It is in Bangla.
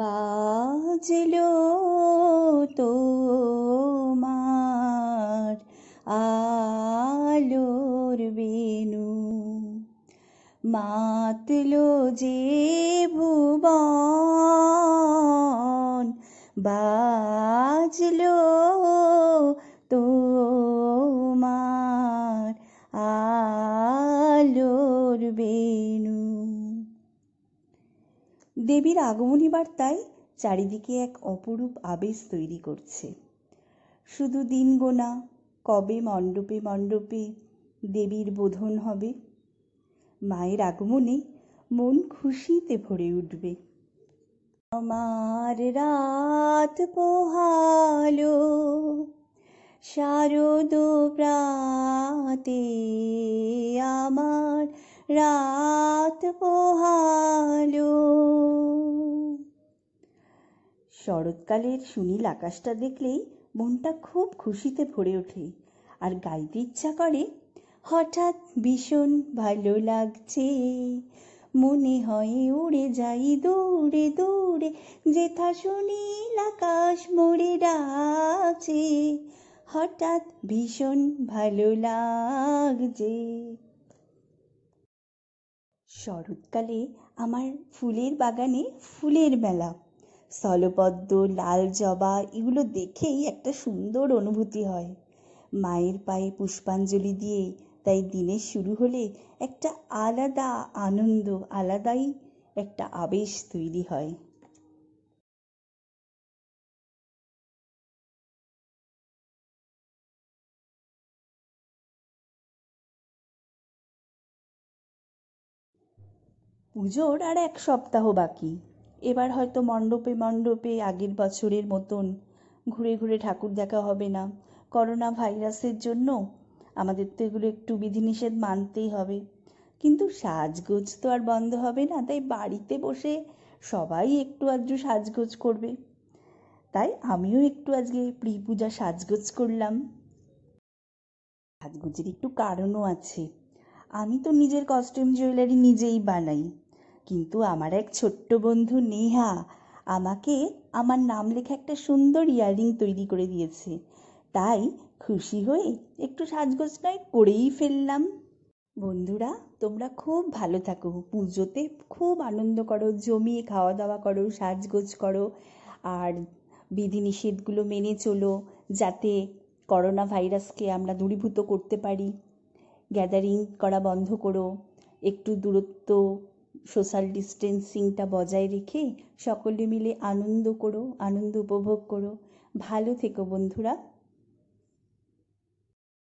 বাজল মার আলোর বেনু মাতল যে ভুবন বাজল তো দেবীর আগমনী বার্তায় চারিদিকে এক অপরূপ আবেশ তৈরি করছে শুধু দিন গোনা কবে মণ্ডপে মণ্ডপে দেবীর বোধন হবে মায়ের আগমনে মন খুশিতে ভরে উঠবে আমার রাত পোহালো শারদ প্রাতে আমার রাত পোহালো শরৎকালের সুনীল আকাশটা দেখলেই মনটা খুব খুশিতে ভরে ওঠে আর গাইতে ইচ্ছা করে হঠাৎ ভীষণ ভালো লাগছে মনে হয় উড়ে যাই দৌড়ে দৌড়ে যেথা সুনীল আকাশ মরে ডাকছে হঠাৎ ভীষণ ভালো লাগছে শরৎকালে আমার ফুলের বাগানে ফুলের মেলা স্থলপদ্ম লাল জবা এগুলো দেখেই একটা সুন্দর অনুভূতি হয় মায়ের পায়ে পুষ্পাঞ্জলি দিয়ে তাই দিনের শুরু হলে একটা আলাদা আনন্দ আলাদাই একটা আবেশ তৈরি হয় পুজোর আর এক সপ্তাহ বাকি এবার হয়তো মণ্ডপে মণ্ডপে আগের বছরের মতন ঘুরে ঘুরে ঠাকুর দেখা হবে না করোনা ভাইরাসের জন্য আমাদের তো এগুলো একটু বিধিনিষেধ মানতেই হবে কিন্তু সাজগোজ তো আর বন্ধ হবে না তাই বাড়িতে বসে সবাই একটু আধটু সাজগোজ করবে তাই আমিও একটু আজকে প্রি পূজা সাজগোজ করলাম সাজগোজের একটু কারণও আছে আমি তো নিজের কস্টিউম জুয়েলারি নিজেই বানাই কিন্তু আমার এক ছোট্ট বন্ধু নেহা আমাকে আমার নাম লেখা একটা সুন্দর ইয়াররিং তৈরি করে দিয়েছে তাই খুশি হয়ে একটু সাজগোজ নয় করেই ফেললাম বন্ধুরা তোমরা খুব ভালো থাকো পুজোতে খুব আনন্দ করো জমিয়ে খাওয়া দাওয়া করো সাজগোজ করো আর বিধিনিষেধগুলো মেনে চলো যাতে করোনা ভাইরাসকে আমরা দূরীভূত করতে পারি গ্যাদারিং করা বন্ধ করো একটু দূরত্ব সোশ্যাল ডিস্টেন্সিংটা বজায় রেখে সকলে মিলে আনন্দ করো আনন্দ উপভোগ করো ভালো থেকো বন্ধুরা